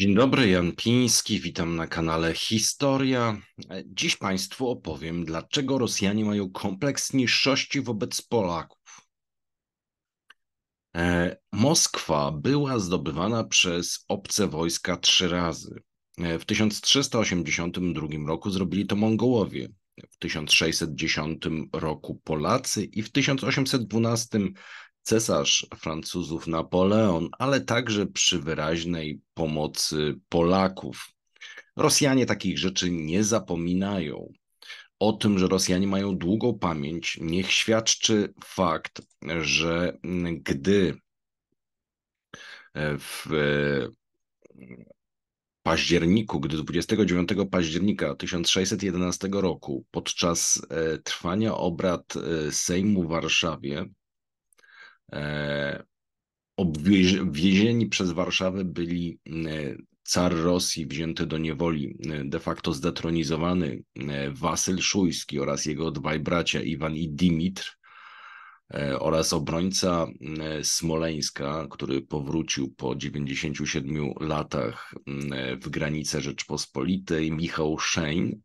Dzień dobry, Jan Piński, witam na kanale Historia. Dziś Państwu opowiem, dlaczego Rosjanie mają kompleks niższości wobec Polaków. E, Moskwa była zdobywana przez obce wojska trzy razy. E, w 1382 roku zrobili to Mongołowie, w 1610 roku Polacy i w 1812 cesarz Francuzów Napoleon, ale także przy wyraźnej pomocy Polaków. Rosjanie takich rzeczy nie zapominają. O tym, że Rosjanie mają długą pamięć, niech świadczy fakt, że gdy e, w październiku, gdy 29 października 1611 roku podczas e, trwania obrad e, Sejmu w Warszawie E, Obwiezieni przez Warszawę byli e, car Rosji wzięty do niewoli, e, de facto zdetronizowany Wasyl Szujski oraz jego dwaj bracia Iwan i Dimitr oraz obrońca Smoleńska, który powrócił po 97 latach w granice Rzeczpospolitej, Michał Szein.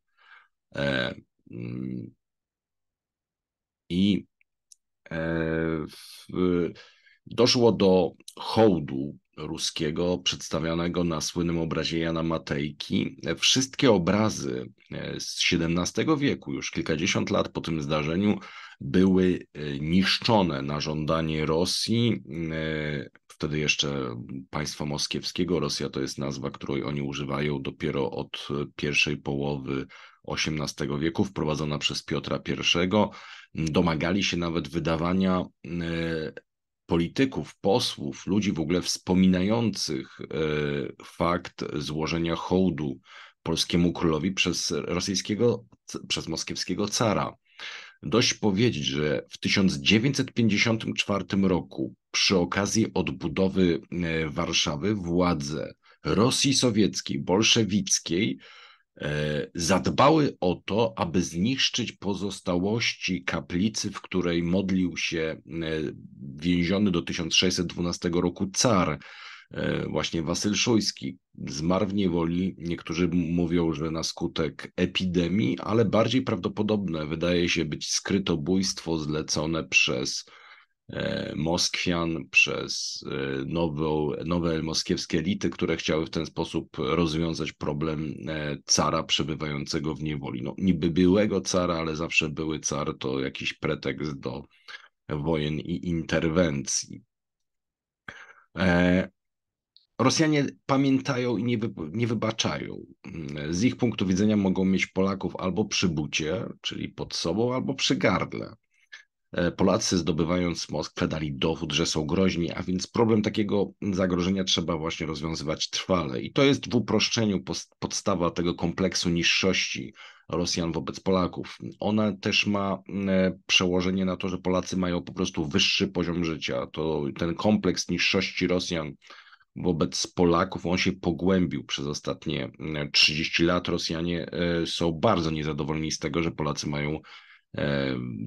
Mm, I E, doszło do hołdu ruskiego przedstawianego na słynnym obrazie Jana Matejki. Wszystkie obrazy e, z XVII wieku, już kilkadziesiąt lat po tym zdarzeniu, były e, niszczone na żądanie Rosji. Wtedy jeszcze państwa moskiewskiego, Rosja to jest nazwa, której oni używają dopiero od pierwszej połowy XVIII wieku, wprowadzona przez Piotra I Domagali się nawet wydawania e, polityków, posłów, ludzi w ogóle wspominających e, fakt złożenia hołdu polskiemu królowi przez rosyjskiego, przez moskiewskiego cara. Dość powiedzieć, że w 1954 roku przy okazji odbudowy e, Warszawy władze Rosji sowieckiej, bolszewickiej E, zadbały o to, aby zniszczyć pozostałości kaplicy, w której modlił się e, więziony do 1612 roku car, e, właśnie Wasyl Szujski. Zmarł w niewoli, niektórzy mówią, że na skutek epidemii, ale bardziej prawdopodobne wydaje się być skrytobójstwo zlecone przez E, Moskwian, przez e, nową, nowe moskiewskie elity, które chciały w ten sposób rozwiązać problem e, cara przebywającego w niewoli. No, niby byłego cara, ale zawsze były car to jakiś pretekst do wojen i interwencji. Rosjanie pamiętają i nie, wy, nie wybaczają. Z ich punktu widzenia mogą mieć Polaków albo przy bucie, czyli pod sobą, albo przy gardle. E, Polacy zdobywając Moskwę dali dowód, że są groźni, a więc problem takiego zagrożenia trzeba właśnie rozwiązywać trwale. I to jest w uproszczeniu podstawa tego kompleksu niższości Rosjan wobec Polaków. Ona też ma mm, e, przełożenie na to, że Polacy mają po prostu wyższy poziom życia. To ten kompleks niższości Rosjan wobec Polaków, on się pogłębił przez ostatnie 30 mm, lat. Rosjanie e, są bardzo niezadowoleni z tego, że Polacy mają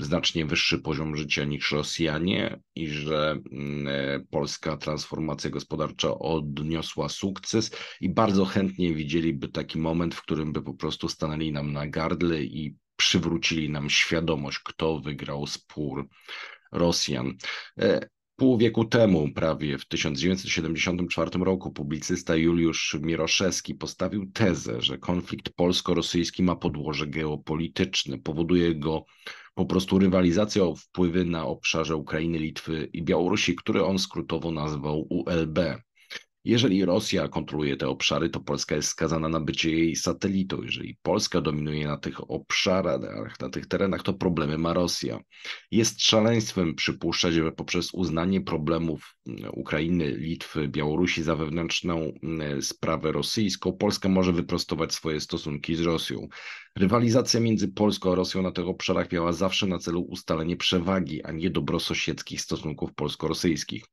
znacznie wyższy poziom życia niż Rosjanie i że mm, e, polska transformacja gospodarcza odniosła sukces i bardzo chętnie widzieliby taki moment, w którym by po prostu stanęli nam na gardle i przywrócili nam świadomość, kto wygrał spór Rosjan. E, pół wieku temu, prawie w 1974 roku, publicysta Juliusz Miroszewski postawił tezę, że konflikt polsko-rosyjski ma podłoże geopolityczne, powoduje go po prostu rywalizacja o wpływy na obszarze Ukrainy, Litwy i Białorusi, który on skrótowo nazwał ULB. Jeżeli Rosja kontroluje te obszary, to Polska jest skazana na bycie jej satelitą. Jeżeli Polska dominuje na tych obszarach, na tych terenach, to problemy ma Rosja. Jest szaleństwem przypuszczać, że poprzez uznanie problemów mm, Ukrainy, Litwy, Białorusi za wewnętrzną mm, sprawę rosyjską, Polska może wyprostować swoje stosunki z Rosją. Rywalizacja między Polską a Rosją na tych obszarach miała zawsze na celu ustalenie przewagi, a nie dobrososiedzkich stosunków polsko-rosyjskich.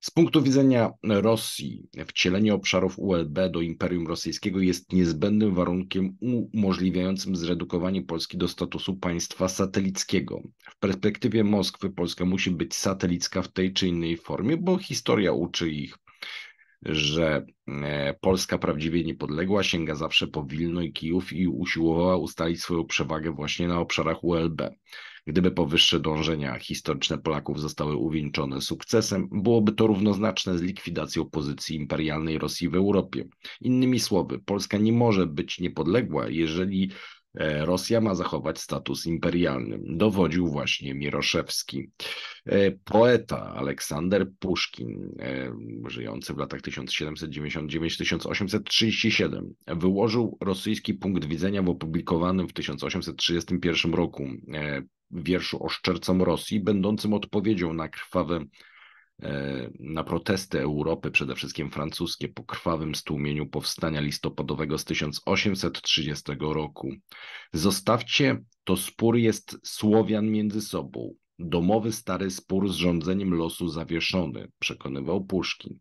Z punktu widzenia Rosji, wcielenie obszarów ULB do Imperium Rosyjskiego jest niezbędnym warunkiem umożliwiającym zredukowanie Polski do statusu państwa satelickiego. W perspektywie Moskwy Polska musi być satelicka w tej czy innej formie, bo historia uczy ich, że e, Polska prawdziwie niepodległa, sięga zawsze po Wilno i Kijów i usiłowała ustalić swoją przewagę właśnie na obszarach ULB. Gdyby powyższe dążenia historyczne Polaków zostały uwieńczone sukcesem, byłoby to równoznaczne z likwidacją pozycji imperialnej Rosji w Europie. Innymi słowy, Polska nie może być niepodległa, jeżeli e, Rosja ma zachować status imperialny. Dowodził właśnie Miroszewski. E, poeta Aleksander Puszkin, e, żyjący w latach 1799-1837, wyłożył rosyjski punkt widzenia w opublikowanym w 1831 roku wierszu Oszczercom Rosji, będącym odpowiedzią na krwawe, e, na protesty Europy, przede wszystkim francuskie, po krwawym stłumieniu powstania listopadowego z 1830 roku. Zostawcie, to spór jest Słowian między sobą. Domowy stary spór z rządzeniem losu zawieszony, przekonywał Puszkin.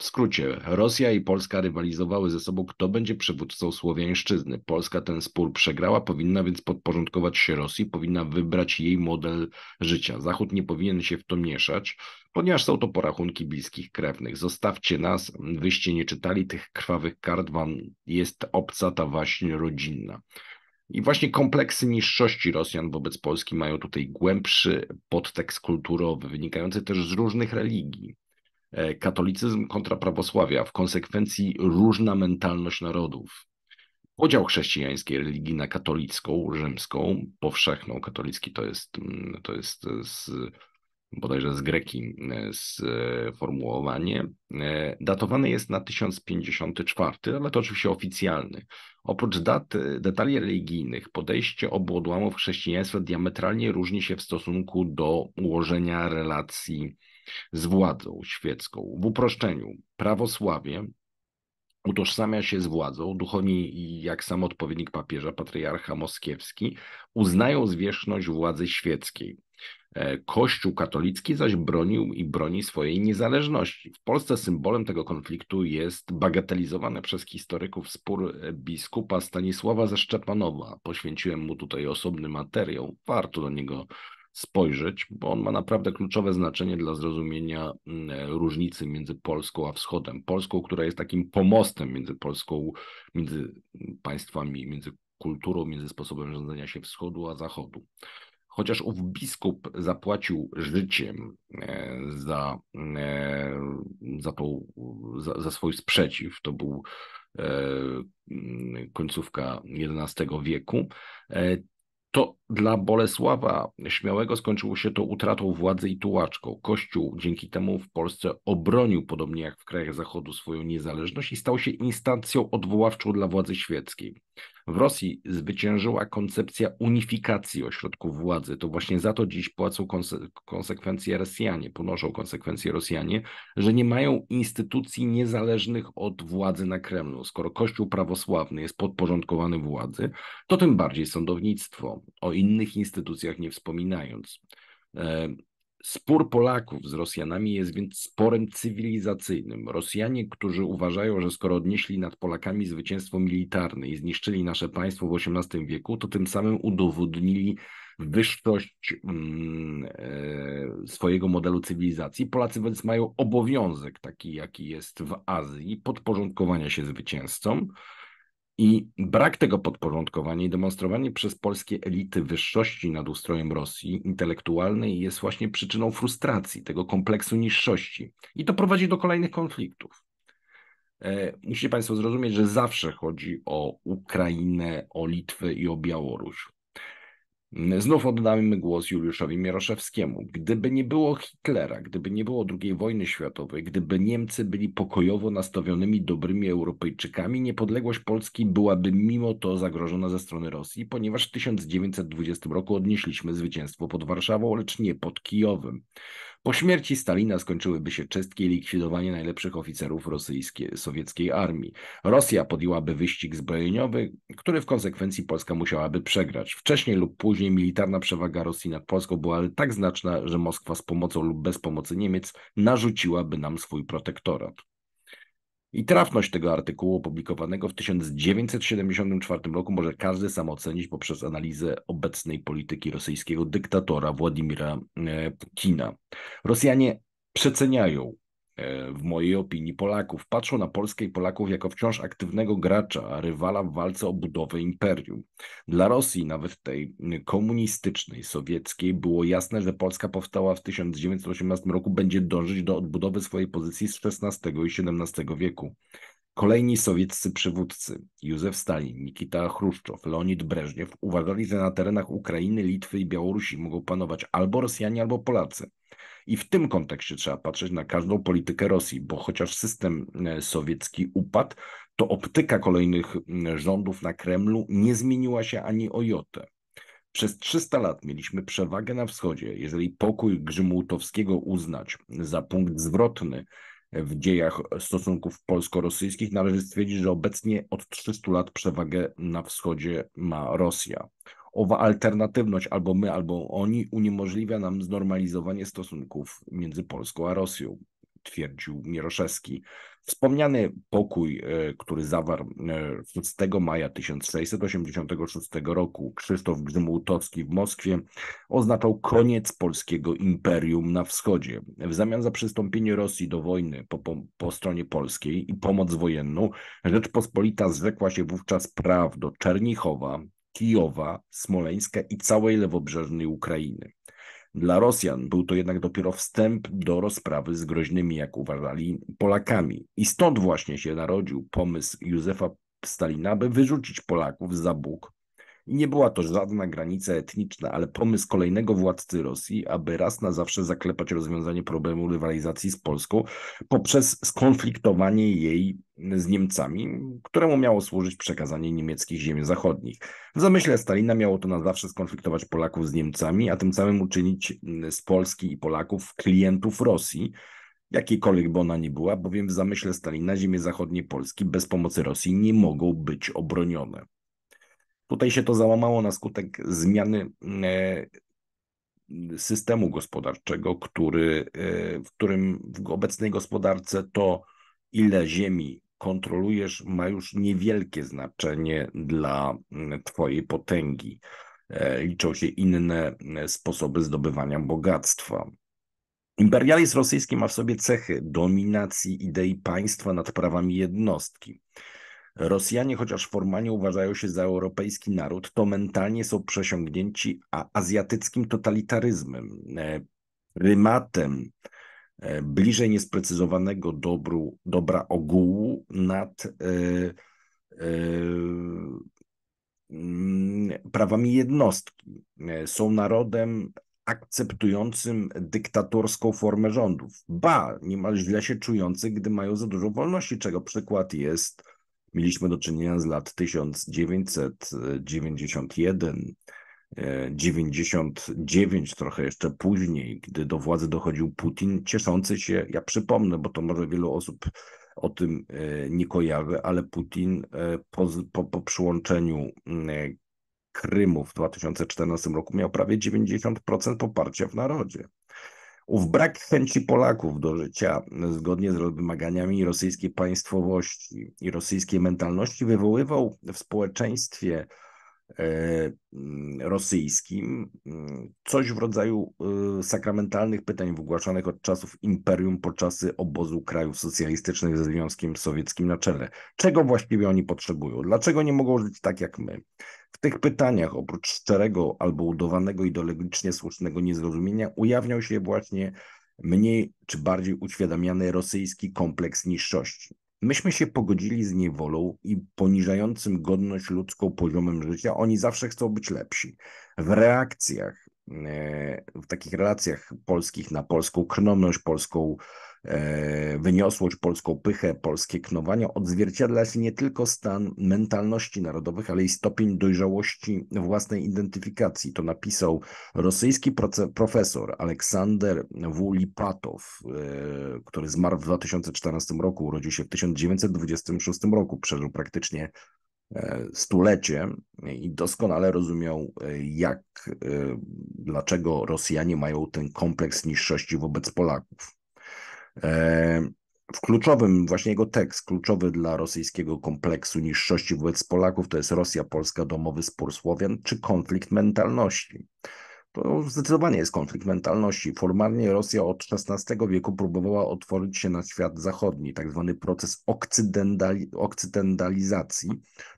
W skrócie, Rosja i Polska rywalizowały ze sobą, kto będzie przywódcą Słowiańszczyzny. Polska ten spór przegrała, powinna więc podporządkować się Rosji, powinna wybrać jej model życia. Zachód nie powinien się w to mieszać, ponieważ są to porachunki bliskich krewnych. Zostawcie nas, wyście nie czytali tych krwawych kart, wam jest obca ta właśnie rodzinna. I właśnie kompleksy niższości Rosjan wobec Polski mają tutaj głębszy podtekst kulturowy, wynikający też z różnych religii. E, katolicyzm kontra prawosławia, w konsekwencji różna mentalność narodów. Podział chrześcijańskiej religii na katolicką, rzymską, powszechną, katolicki to jest, mm, to jest z, bodajże z greki sformułowanie, e, e, datowany jest na 1054, ale to oczywiście oficjalny. Oprócz dat, detali religijnych, podejście obu odłamów chrześcijaństwa diametralnie różni się w stosunku do ułożenia relacji z władzą świecką. W uproszczeniu, prawosławie utożsamia się z władzą. duchowni, jak sam odpowiednik papieża, patriarcha moskiewski, uznają zwierzchność władzy świeckiej. E, Kościół katolicki zaś bronił i broni swojej niezależności. W Polsce symbolem tego konfliktu jest bagatelizowany przez historyków spór biskupa Stanisława ze Szczepanowa. Poświęciłem mu tutaj osobny materiał, warto do niego spojrzeć, bo on ma naprawdę kluczowe znaczenie dla zrozumienia mm, różnicy między Polską a Wschodem. Polską, która jest takim pomostem między Polską, między mm, państwami, między kulturą, między sposobem rządzenia się Wschodu a Zachodu. Chociaż ów biskup zapłacił życiem e, za, e, za, tą, za, za swój sprzeciw, to był e, mm, końcówka XI wieku, to dla Bolesława Śmiałego skończyło się to utratą władzy i tułaczką. Kościół dzięki temu w Polsce obronił, podobnie jak w krajach Zachodu, swoją niezależność i stał się instancją odwoławczą dla władzy świeckiej. W Rosji zwyciężyła koncepcja unifikacji ośrodków władzy. To właśnie za to dziś płacą konse- konsekwencje Rosjanie, ponoszą konsekwencje Rosjanie, że nie mają instytucji niezależnych od władzy na Kremlu. Skoro Kościół prawosławny jest podporządkowany władzy, to tym bardziej sądownictwo, o innych instytucjach nie wspominając. E, Spór Polaków z Rosjanami jest więc sporem cywilizacyjnym. Rosjanie, którzy uważają, że skoro odnieśli nad Polakami zwycięstwo militarne i zniszczyli nasze państwo w XVIII wieku, to tym samym udowodnili wyższość mm, e, swojego modelu cywilizacji. Polacy więc mają obowiązek, taki jaki jest w Azji, podporządkowania się zwycięzcom i brak tego podporządkowania i demonstrowanie przez polskie elity wyższości nad ustrojem Rosji intelektualnej jest właśnie przyczyną frustracji, tego kompleksu niższości. I to prowadzi do kolejnych konfliktów. E, musicie Państwo zrozumieć, że zawsze chodzi o Ukrainę, o Litwę i o Białoruś. Znów oddamy głos Juliuszowi Mieroszewskiemu. Gdyby nie było Hitlera, gdyby nie było II wojny światowej, gdyby Niemcy byli pokojowo nastawionymi dobrymi Europejczykami, niepodległość Polski byłaby mimo to zagrożona ze strony Rosji, ponieważ w 1920 roku odnieśliśmy zwycięstwo pod Warszawą, lecz nie pod Kijowem. Po śmierci Stalina skończyłyby się czystki i likwidowanie najlepszych oficerów rosyjskiej, sowieckiej armii. Rosja podjęłaby wyścig zbrojeniowy, który w konsekwencji Polska musiałaby przegrać. Wcześniej lub później militarna przewaga Rosji nad Polską byłaby tak znaczna, że Moskwa z pomocą lub bez pomocy Niemiec narzuciłaby nam swój protektorat. I trafność tego artykułu opublikowanego w 1974 roku może każdy sam ocenić poprzez analizę obecnej polityki rosyjskiego dyktatora Władimira e, Putina. Rosjanie przeceniają E, w mojej opinii Polaków. Patrzą na Polskę i Polaków jako wciąż aktywnego gracza, rywala w walce o budowę imperium. Dla Rosji, nawet tej komunistycznej, sowieckiej, było jasne, że Polska powstała w 1918 roku będzie dążyć do odbudowy swojej pozycji z XVI i XVII wieku. Kolejni sowieccy przywódcy, Józef Stalin, Nikita Chruszczow, Leonid Breżniew, uważali, że na terenach Ukrainy, Litwy i Białorusi mogą panować albo Rosjanie, albo Polacy. I w tym kontekście trzeba patrzeć na każdą politykę Rosji, bo chociaż system e, sowiecki upadł, to optyka kolejnych rządów na Kremlu nie zmieniła się ani o jotę. Przez 300 lat mieliśmy przewagę na wschodzie. Jeżeli pokój Grzymułtowskiego uznać za punkt zwrotny w dziejach stosunków polsko-rosyjskich, należy stwierdzić, że obecnie od 300 lat przewagę na wschodzie ma Rosja owa alternatywność albo my, albo oni uniemożliwia nam znormalizowanie stosunków między Polską a Rosją, twierdził Mieroszewski. Wspomniany pokój, e, który zawarł 6 e, maja 1686 roku Krzysztof Grzymułtowski w Moskwie, oznaczał koniec polskiego imperium na wschodzie. W zamian za przystąpienie Rosji do wojny po, po, po stronie polskiej i pomoc wojenną, Rzeczpospolita zrzekła się wówczas praw do Czernichowa, Kijowa, Smoleńska i całej lewobrzeżnej Ukrainy. Dla Rosjan był to jednak dopiero wstęp do rozprawy z groźnymi, jak uważali, Polakami. I stąd właśnie się narodził pomysł Józefa Stalina, by wyrzucić Polaków za Bóg nie była to żadna granica etniczna, ale pomysł kolejnego władcy Rosji, aby raz na zawsze zaklepać rozwiązanie problemu rywalizacji z Polską poprzez skonfliktowanie jej z Niemcami, któremu miało służyć przekazanie niemieckich ziemi zachodnich. W zamyśle Stalina miało to na zawsze skonfliktować Polaków z Niemcami, a tym samym uczynić z Polski i Polaków klientów Rosji, jakiejkolwiek by ona nie była, bowiem w zamyśle Stalina ziemie zachodnie Polski bez pomocy Rosji nie mogą być obronione. Tutaj się to załamało na skutek zmiany e, systemu gospodarczego, który, e, w którym w obecnej gospodarce to, ile ziemi kontrolujesz, ma już niewielkie znaczenie dla Twojej potęgi. E, liczą się inne sposoby zdobywania bogactwa. Imperializm rosyjski ma w sobie cechy dominacji idei państwa nad prawami jednostki. Rosjanie, chociaż formalnie uważają się za europejski naród, to mentalnie są przesiągnięci azjatyckim totalitaryzmem, e, prymatem e, bliżej niesprecyzowanego dobru, dobra ogółu nad e, mm, prawami jednostki. Są narodem akceptującym dyktatorską formę rządów, ba, niemal źle się czujący, gdy mają za dużo wolności, czego przykład jest mieliśmy do czynienia z lat 1991, 99 e, trochę jeszcze później, gdy do władzy dochodził Putin, cieszący się, ja przypomnę, bo to może wielu osób o tym e, nie kojarzy, ale Putin e, po, po, po przyłączeniu mm, Krymu w 2014 roku miał prawie 90% poparcia w narodzie. Ów brak chęci Polaków do życia zgodnie z wymaganiami rosyjskiej państwowości i rosyjskiej mentalności wywoływał w społeczeństwie e, mm, rosyjskim mm, coś w rodzaju e, sakramentalnych pytań wygłaszanych od czasów imperium podczas obozu krajów socjalistycznych ze Związkiem Sowieckim na czele. Czego właściwie oni potrzebują? Dlaczego nie mogą żyć tak jak my? W tych pytaniach, oprócz szczerego albo udowanego ideologicznie słusznego niezrozumienia, ujawniał się właśnie mniej czy bardziej uświadamiany rosyjski kompleks niższości. Myśmy się pogodzili z niewolą i poniżającym godność ludzką poziomem życia. Oni zawsze chcą być lepsi. W reakcjach, e, w takich relacjach polskich na polską krnomność, polską E, wyniosłość, polską pychę, polskie knowania odzwierciedla się nie tylko stan mentalności narodowych, ale i stopień dojrzałości własnej identyfikacji. To napisał rosyjski profesor Aleksander Wulipatow, e, który zmarł w 2014 roku, urodził się w 1926 roku, przeżył praktycznie e, stulecie i doskonale rozumiał, jak, dlaczego Rosjanie mają ten kompleks niższości wobec Polaków. E, w kluczowym, właśnie jego tekst, kluczowy dla rosyjskiego kompleksu niższości wobec Polaków, to jest Rosja, Polska, domowy spór Słowian, czy konflikt mentalności. To zdecydowanie jest konflikt mentalności. Formalnie Rosja od XVI wieku próbowała otworzyć się na świat zachodni, tak zwany proces okcydentali okcydentalizacji,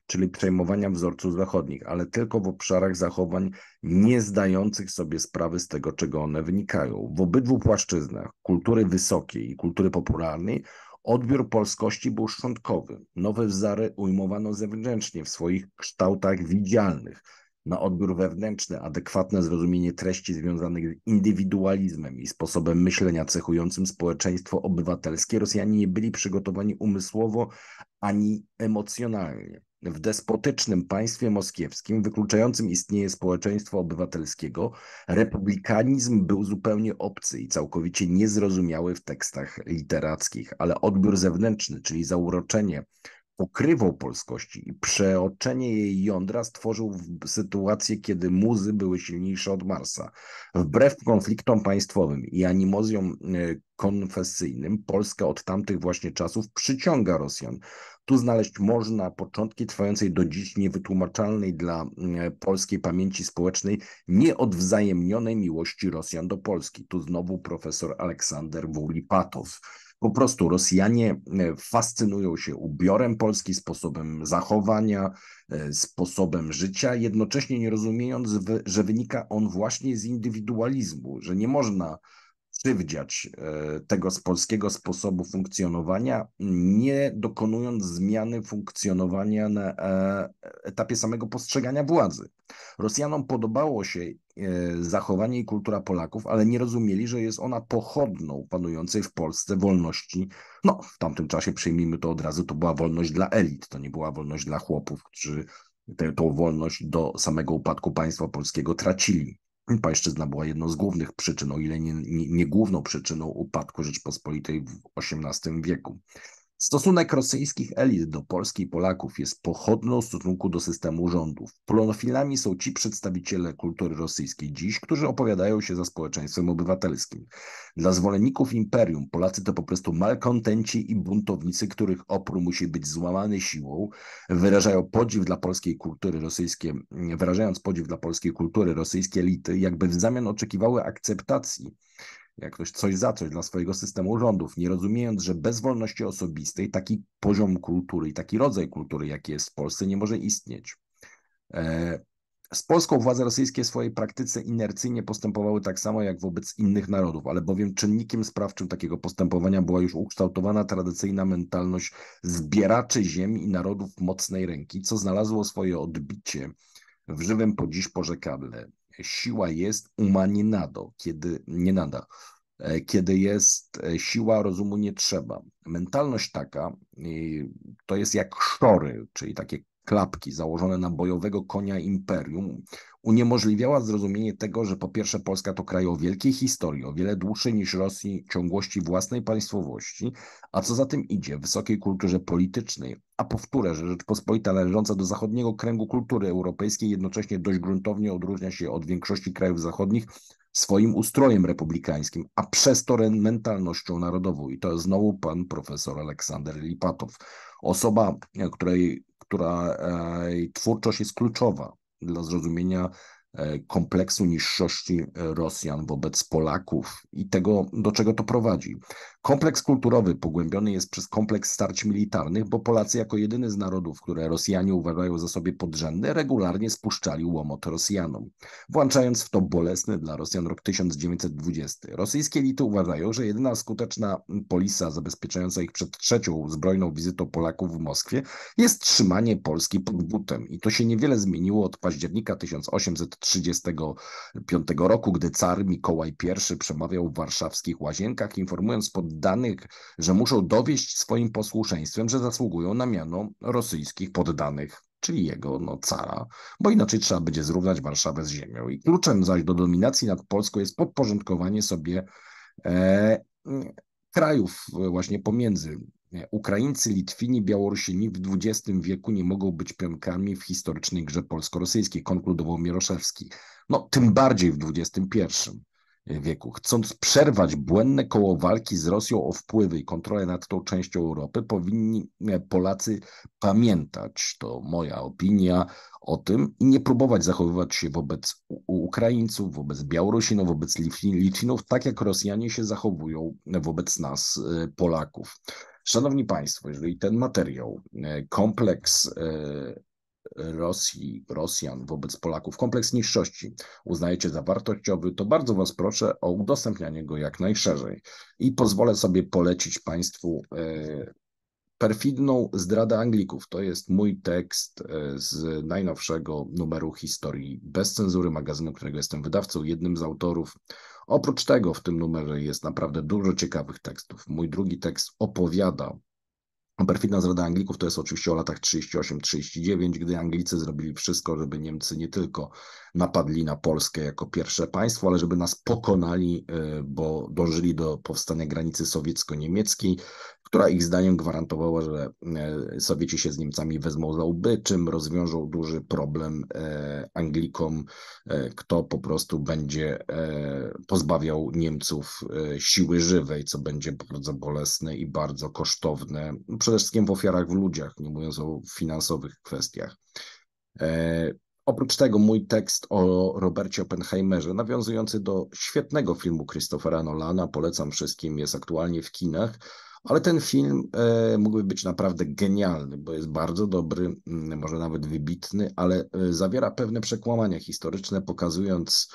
czyli przejmowania wzorców zachodnich, ale tylko w obszarach zachowań nie zdających sobie sprawy z tego, czego one wynikają. W obydwu płaszczyznach kultury wysokiej i kultury popularnej odbiór polskości był szczątkowy. Nowe wzary ujmowano zewnętrznie w swoich kształtach widzialnych na odbiór wewnętrzny, adekwatne zrozumienie treści związanych z indywidualizmem i sposobem myślenia cechującym społeczeństwo obywatelskie, Rosjanie nie byli przygotowani umysłowo ani emocjonalnie. W despotycznym państwie moskiewskim, wykluczającym istnienie społeczeństwa obywatelskiego, republikanizm był zupełnie obcy i całkowicie niezrozumiały w tekstach literackich, ale odbiór zewnętrzny, czyli zauroczenie pokrywą polskości i przeoczenie jej jądra stworzył sytuację, kiedy muzy były silniejsze od Marsa. Wbrew konfliktom państwowym i animozjom e, konfesyjnym, Polska od tamtych właśnie czasów przyciąga Rosjan. Tu znaleźć można początki trwającej do dziś niewytłumaczalnej dla e, polskiej pamięci społecznej nieodwzajemnionej miłości Rosjan do Polski. Tu znowu profesor Aleksander Wulipatow. Po prostu Rosjanie e, fascynują się ubiorem Polski, sposobem zachowania, e, sposobem życia, jednocześnie nie rozumiejąc, że wynika on właśnie z indywidualizmu, że nie można krzywdziać e, tego z polskiego sposobu funkcjonowania, nie dokonując zmiany funkcjonowania na e, etapie samego postrzegania władzy. Rosjanom podobało się e, zachowanie i kultura Polaków, ale nie rozumieli, że jest ona pochodną panującej w Polsce wolności. No, w tamtym czasie przyjmijmy to od razu, to była wolność dla elit, to nie była wolność dla chłopów, którzy tę wolność do samego upadku państwa polskiego tracili. Pańszczyzna była jedną z głównych przyczyn, o ile nie, nie, nie główną przyczyną upadku Rzeczpospolitej w XVIII wieku. Stosunek rosyjskich elit do Polski i Polaków jest pochodną w stosunku do systemu rządów. Polonofilami są ci przedstawiciele kultury rosyjskiej dziś, którzy opowiadają się za społeczeństwem obywatelskim. Dla zwolenników imperium Polacy to po prostu malkontenci i buntownicy, których opór musi być złamany siłą. Wyrażają podziw dla polskiej kultury rosyjskiej, wyrażając podziw dla polskiej kultury rosyjskiej elity, jakby w zamian oczekiwały akceptacji jak ktoś coś za coś dla swojego systemu rządów, nie rozumiejąc, że bez wolności osobistej taki poziom kultury i taki rodzaj kultury, jaki jest w Polsce, nie może istnieć. E, z Polską władze rosyjskie w swojej praktyce inercyjnie postępowały tak samo jak wobec innych narodów, ale bowiem czynnikiem sprawczym takiego postępowania była już ukształtowana tradycyjna mentalność zbieraczy ziemi i narodów mocnej ręki, co znalazło swoje odbicie w żywym po dziś porzekadle siła jest umaninado, kiedy nie nada. E, kiedy jest e, siła, rozumu nie trzeba. Mentalność taka e, to jest jak szory, czyli takie klapki założone na bojowego konia imperium uniemożliwiała zrozumienie tego, że po pierwsze Polska to kraj o wielkiej historii, o wiele dłuższej niż Rosji ciągłości własnej państwowości, a co za tym idzie, wysokiej kulturze politycznej, a powtórę, że Rzeczpospolita należąca do zachodniego kręgu kultury europejskiej jednocześnie dość gruntownie odróżnia się od większości krajów zachodnich swoim ustrojem republikańskim, a przez to mentalnością narodową. I to jest znowu pan profesor Aleksander Lipatow. Osoba, której która e, i twórczość jest kluczowa dla zrozumienia E, kompleksu niższości e, Rosjan wobec Polaków i tego, do czego to prowadzi. Kompleks kulturowy pogłębiony jest przez kompleks starć militarnych, bo Polacy jako jedyny z narodów, które Rosjanie uważają za sobie podrzędne, regularnie spuszczali łomot Rosjanom, włączając w to bolesny dla Rosjan rok 1920. Rosyjskie elity uważają, że jedyna skuteczna polisa zabezpieczająca ich przed trzecią zbrojną wizytą Polaków w Moskwie jest trzymanie Polski pod butem i to się niewiele zmieniło od października 1800 1935 roku, gdy car Mikołaj I przemawiał w warszawskich łazienkach, informując poddanych, że muszą dowieść swoim posłuszeństwem, że zasługują na miano rosyjskich poddanych czyli jego no, cara, bo inaczej trzeba będzie zrównać Warszawę z ziemią. I kluczem zaś do dominacji nad Polską jest podporządkowanie sobie e, krajów właśnie pomiędzy Ukraińcy, Litwini, Białorusini w XX wieku nie mogą być pionkami w historycznej grze polsko-rosyjskiej, konkludował Mieroszewski. No, tym bardziej w XXI wieku. Chcąc przerwać błędne koło walki z Rosją o wpływy i kontrolę nad tą częścią Europy, powinni e, Polacy pamiętać, to moja opinia o tym, i nie próbować zachowywać się wobec Ukraińców, wobec Białorusinów, wobec Litwinów, tak jak Rosjanie się zachowują wobec nas, e, Polaków. Szanowni Państwo, jeżeli ten materiał, e, kompleks e, Rosji, Rosjan wobec Polaków, kompleks niższości uznajecie za wartościowy, to bardzo Was proszę o udostępnianie go jak najszerzej. I pozwolę sobie polecić Państwu e, perfidną zdradę Anglików. To jest mój tekst z najnowszego numeru historii bez cenzury magazynu, którego jestem wydawcą, jednym z autorów Oprócz tego w tym numerze jest naprawdę dużo ciekawych tekstów. Mój drugi tekst opowiada Perfidna zrada Anglików to jest oczywiście o latach 38-39, gdy Anglicy zrobili wszystko, żeby Niemcy nie tylko napadli na Polskę jako pierwsze państwo, ale żeby nas pokonali, e, bo dążyli do powstania granicy sowiecko-niemieckiej, która ich zdaniem gwarantowała, że e, Sowieci się z Niemcami wezmą za łby, czym rozwiążą duży problem e, Anglikom, kto po prostu będzie pozbawiał Niemców siły żywej, co będzie bardzo bolesne i bardzo kosztowne. Przez przede wszystkim w ofiarach w ludziach, nie mówiąc o finansowych kwestiach. E, oprócz tego mój tekst o Robercie Oppenheimerze, nawiązujący do świetnego filmu Christophera Nolana, polecam wszystkim, jest aktualnie w kinach. Ale ten film e, mógłby być naprawdę genialny, bo jest bardzo dobry, mm, może nawet wybitny, ale e, zawiera pewne przekłamania historyczne, pokazując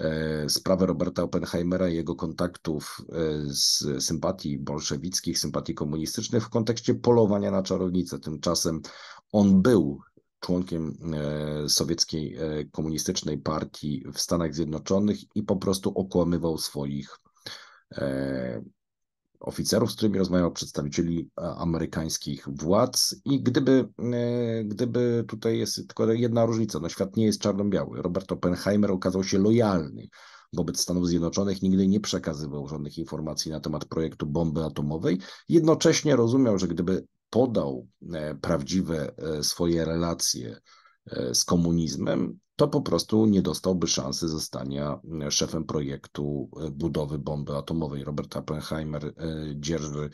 E, sprawę Roberta Oppenheimera i jego kontaktów e, z sympatii bolszewickich, sympatii komunistycznych w kontekście polowania na czarownicę. Tymczasem on był członkiem e, sowieckiej komunistycznej partii w Stanach Zjednoczonych i po prostu okłamywał swoich oficerów, z którymi rozmawiał, przedstawicieli e, amerykańskich władz i gdyby, e, gdyby tutaj jest tylko jedna różnica, no świat nie jest czarno-biały. Robert Oppenheimer okazał się lojalny wobec Stanów Zjednoczonych, nigdy nie przekazywał żadnych informacji na temat projektu bomby atomowej. Jednocześnie rozumiał, że gdyby podał e, prawdziwe swoje relacje E, z komunizmem, to po prostu nie dostałby szansy zostania e, szefem projektu e, budowy bomby atomowej. Robert Oppenheimer dzierży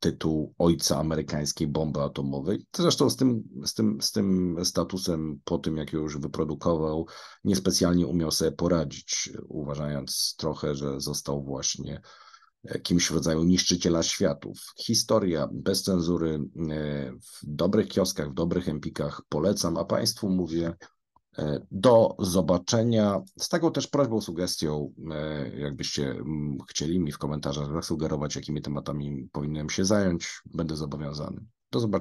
tytuł ojca amerykańskiej bomby atomowej. Zresztą z tym, z, tym, z tym statusem, po tym jak już wyprodukował, niespecjalnie umiał sobie poradzić, uważając trochę, że został właśnie kimś w rodzaju niszczyciela światów. Historia bez cenzury e, w dobrych kioskach, w dobrych empikach polecam, a Państwu mówię e, do zobaczenia. Z taką też prośbą, sugestią, e, jakbyście mm, chcieli mi w komentarzach zasugerować, jakimi tematami powinienem się zająć, będę zobowiązany. Do zobaczenia.